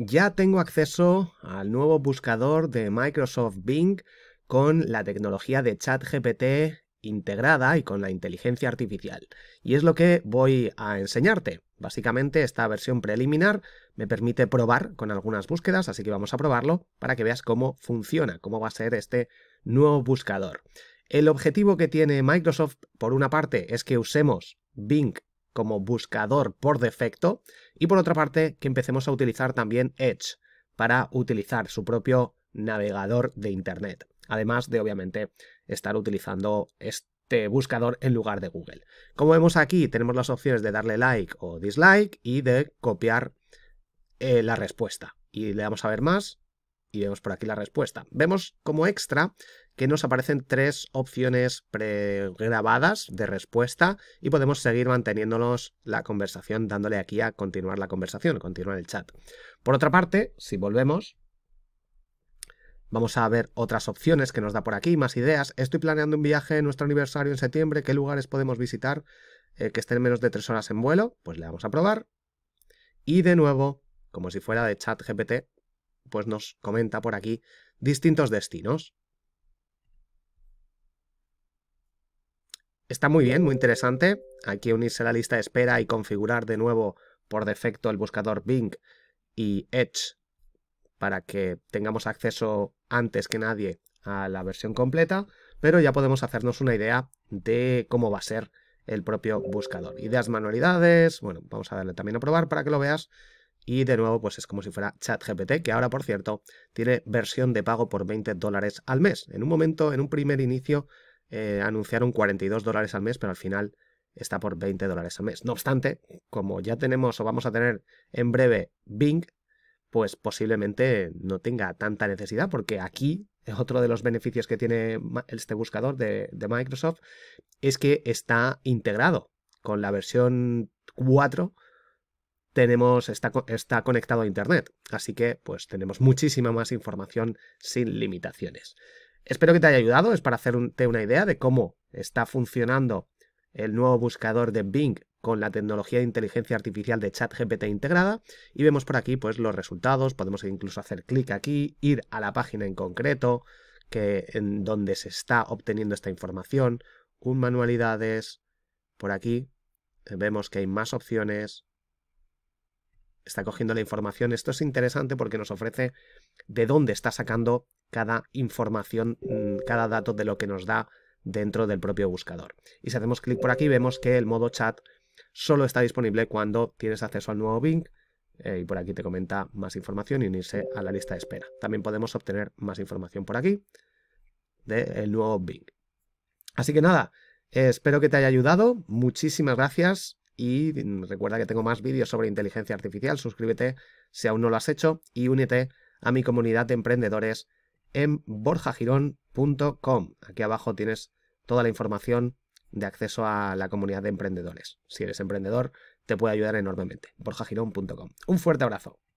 Ya tengo acceso al nuevo buscador de Microsoft Bing con la tecnología de ChatGPT integrada y con la inteligencia artificial. Y es lo que voy a enseñarte. Básicamente esta versión preliminar me permite probar con algunas búsquedas, así que vamos a probarlo para que veas cómo funciona, cómo va a ser este nuevo buscador. El objetivo que tiene Microsoft, por una parte, es que usemos Bing como buscador por defecto y por otra parte que empecemos a utilizar también Edge para utilizar su propio navegador de Internet, además de obviamente estar utilizando este buscador en lugar de Google. Como vemos aquí tenemos las opciones de darle like o dislike y de copiar eh, la respuesta. Y le damos a ver más y vemos por aquí la respuesta. Vemos como extra que nos aparecen tres opciones pregrabadas de respuesta y podemos seguir manteniéndonos la conversación dándole aquí a continuar la conversación, continuar el chat. Por otra parte, si volvemos, vamos a ver otras opciones que nos da por aquí, más ideas. Estoy planeando un viaje en nuestro aniversario en septiembre, ¿qué lugares podemos visitar eh, que estén menos de tres horas en vuelo? Pues le vamos a probar. Y de nuevo, como si fuera de chat GPT, pues nos comenta por aquí distintos destinos. Está muy bien, muy interesante. Aquí unirse a la lista de espera y configurar de nuevo por defecto el buscador Bing y Edge para que tengamos acceso antes que nadie a la versión completa, pero ya podemos hacernos una idea de cómo va a ser el propio buscador. Ideas, manualidades, bueno, vamos a darle también a probar para que lo veas. Y de nuevo, pues es como si fuera ChatGPT, que ahora, por cierto, tiene versión de pago por 20 dólares al mes. En un momento, en un primer inicio, eh, anunciaron 42 dólares al mes, pero al final está por 20 dólares al mes. No obstante, como ya tenemos o vamos a tener en breve Bing, pues posiblemente no tenga tanta necesidad, porque aquí otro de los beneficios que tiene este buscador de, de Microsoft es que está integrado con la versión 4 tenemos, está, está conectado a Internet. Así que pues tenemos muchísima más información sin limitaciones. Espero que te haya ayudado, es para hacerte una idea de cómo está funcionando el nuevo buscador de Bing con la tecnología de inteligencia artificial de ChatGPT integrada y vemos por aquí pues los resultados, podemos incluso hacer clic aquí, ir a la página en concreto que en donde se está obteniendo esta información, un manualidades por aquí vemos que hay más opciones, está cogiendo la información. Esto es interesante porque nos ofrece de dónde está sacando cada información, mm, cada dato de lo que nos da dentro del propio buscador. Y si hacemos clic por aquí vemos que el modo chat solo está disponible cuando tienes acceso al nuevo Bing eh, y por aquí te comenta más información y unirse a la lista de espera. También podemos obtener más información por aquí del nuevo Bing. Así que nada, espero que te haya ayudado. Muchísimas gracias y mm, recuerda que tengo más vídeos sobre inteligencia artificial. Suscríbete si aún no lo has hecho y únete a mi comunidad de emprendedores en borjagirón.com. Aquí abajo tienes toda la información de acceso a la comunidad de emprendedores. Si eres emprendedor, te puede ayudar enormemente. borjagirón.com. Un fuerte abrazo.